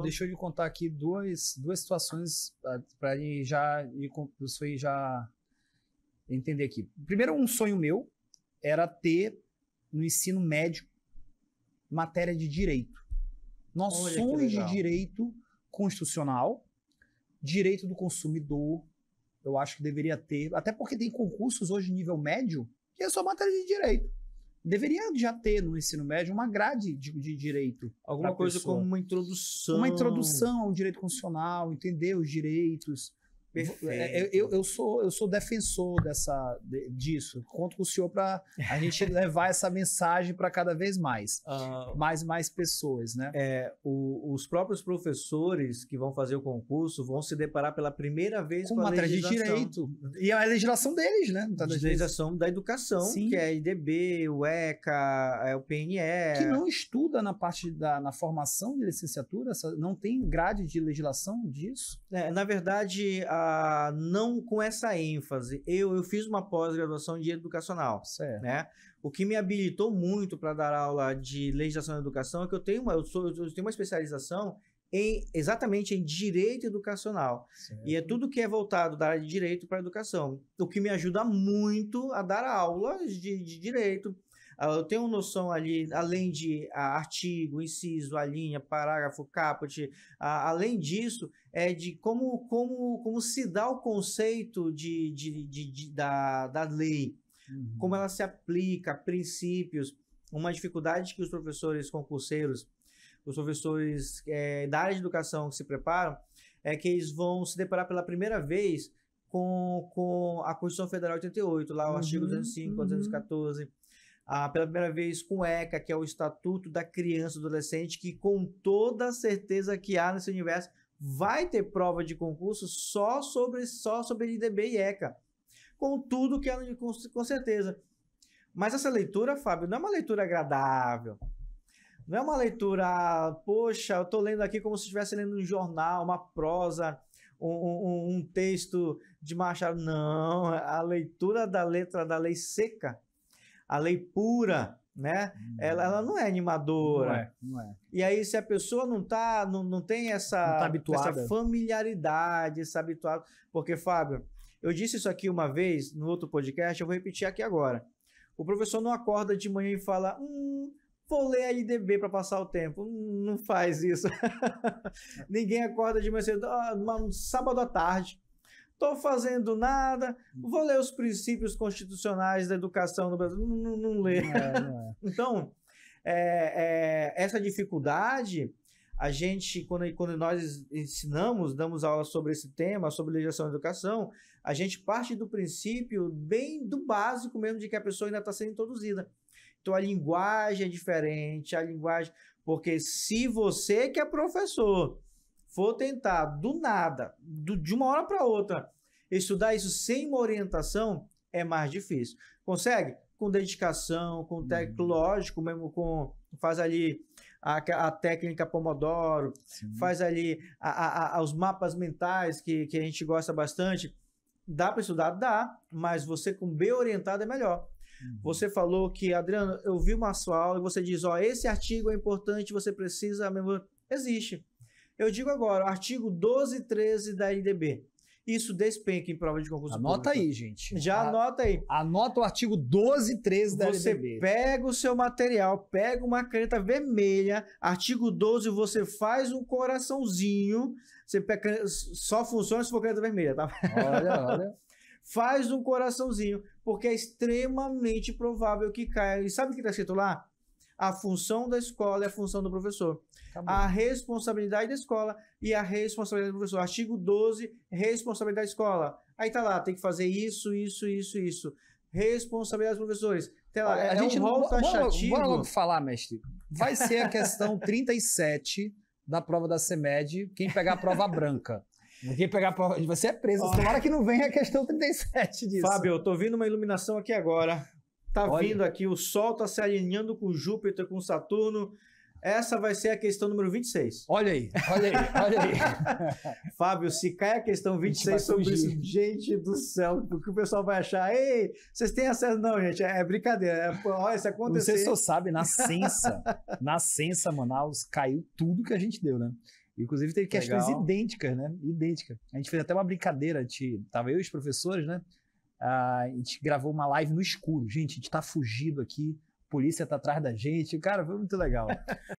falando. Uhum. Deixa eu lhe contar aqui duas, duas situações ah, para já você já entender aqui. Primeiro, um sonho meu era ter no ensino médio matéria de direito. Noções de direito constitucional, direito do consumidor, eu acho que deveria ter, até porque tem concursos hoje nível médio que é só matéria de direito deveria já ter no ensino médio uma grade de, de direito. Alguma coisa pessoa. como uma introdução. Uma introdução ao direito constitucional, entender os direitos. É, é, Perfeito. Eu, eu, sou, eu sou defensor dessa, disso. Conto com o senhor para a gente levar essa mensagem para cada vez mais, uh, mais mais pessoas, né? É, o, os próprios professores que vão fazer o concurso vão se deparar pela primeira vez com, com a legislação. de direito e é a legislação deles, né? Tá legislação da educação, Sim. que é a IDB, o ECA, é o PNE. Que não estuda na parte da na formação de licenciatura, não tem grade de legislação disso. É, na verdade, a não com essa ênfase. Eu, eu fiz uma pós-graduação em direito educacional, certo. né? O que me habilitou muito para dar aula de legislação e educação é que eu tenho uma eu, sou, eu tenho uma especialização em, exatamente em direito educacional. Certo. E é tudo que é voltado da área de direito para a educação, o que me ajuda muito a dar aulas de, de direito ah, eu tenho noção ali, além de ah, artigo, inciso, a linha, parágrafo, caput, além disso, é de como, como, como se dá o conceito de, de, de, de da, da lei, uhum. como ela se aplica, princípios, uma dificuldade que os professores concurseiros, os professores é, da área de educação que se preparam, é que eles vão se deparar pela primeira vez com, com a Constituição Federal 88, lá o uhum, artigo 205, uhum. 214, ah, pela primeira vez com o ECA, que é o Estatuto da Criança e Adolescente, que com toda a certeza que há nesse universo vai ter prova de concurso só sobre só sobre IDB e ECA. Com tudo que há com, com certeza. Mas essa leitura, Fábio, não é uma leitura agradável. Não é uma leitura, poxa, eu estou lendo aqui como se estivesse lendo um jornal, uma prosa, um, um, um texto de Machado. Não, a leitura da letra da lei seca a lei pura, né? Hum. Ela, ela não é animadora. Não é, não é. E aí, se a pessoa não tá, não, não tem essa, não tá essa familiaridade, essa habituada. Porque, Fábio, eu disse isso aqui uma vez no outro podcast, eu vou repetir aqui agora. O professor não acorda de manhã e fala: hum, vou ler a LDB para passar o tempo. Hum, não faz isso. Ninguém acorda de manhã cedo, ah, um sábado à tarde estou fazendo nada, hum. vou ler os princípios constitucionais da educação no Brasil. Não, não lê. Não é, não é. então, é, é, essa dificuldade, a gente, quando, quando nós ensinamos, damos aula sobre esse tema, sobre legislação e educação, a gente parte do princípio bem do básico mesmo de que a pessoa ainda está sendo introduzida. Então a linguagem é diferente, a linguagem. Porque se você que é professor for tentar do nada, do, de uma hora para outra, estudar isso sem uma orientação, é mais difícil. Consegue? Com dedicação, com tecnológico, uhum. mesmo com. Faz ali a, a técnica Pomodoro, Sim. faz ali a, a, os mapas mentais que, que a gente gosta bastante. Dá para estudar? Dá, mas você com B orientado é melhor. Uhum. Você falou que, Adriano, eu vi uma sua aula e você diz: ó, esse artigo é importante, você precisa. Existe. Eu digo agora, artigo 12 13 da LDB. Isso despenca em prova de concurso Anota público. aí, gente. Já A, anota aí. Anota o artigo 12 13 da Você LDB. pega o seu material, pega uma caneta vermelha, artigo 12, você faz um coraçãozinho, você pega, só funciona se for caneta vermelha, tá? Olha, olha. faz um coraçãozinho, porque é extremamente provável que caia. E sabe o que está escrito lá? a função da escola e é a função do professor. a responsabilidade da escola e a responsabilidade do professor. Artigo 12, responsabilidade da escola. Aí tá lá, tem que fazer isso, isso, isso, isso. Responsabilidade dos professores. Tá lá, a é gente um rol taxativo. Bora logo falar, mestre. Vai ser a questão 37 da prova da CEMED, quem pegar a prova branca. quem pegar a prova. Você é preso. Tomara que não venha a questão 37 disso. Fábio, eu tô vendo uma iluminação aqui agora. Tá Olha. vindo aqui, o Sol tá se alinhando com Júpiter, com Saturno. Essa vai ser a questão número 26. Olha aí, olha aí, olha aí. Fábio, se cai a questão 26 a sobre fugir. isso, gente do céu, o que o pessoal vai achar? Ei, vocês têm acesso? Não, gente, é brincadeira. É, olha, se acontecer... você só sabe, na Sensa, na Sensa Manaus, caiu tudo que a gente deu, né? Inclusive teve questões Legal. idênticas, né? Idêntica. A gente fez até uma brincadeira, de, tava eu e os professores, né? Ah, a gente gravou uma live no escuro. Gente, a gente tá fugido aqui, polícia tá atrás da gente. Cara, foi muito legal.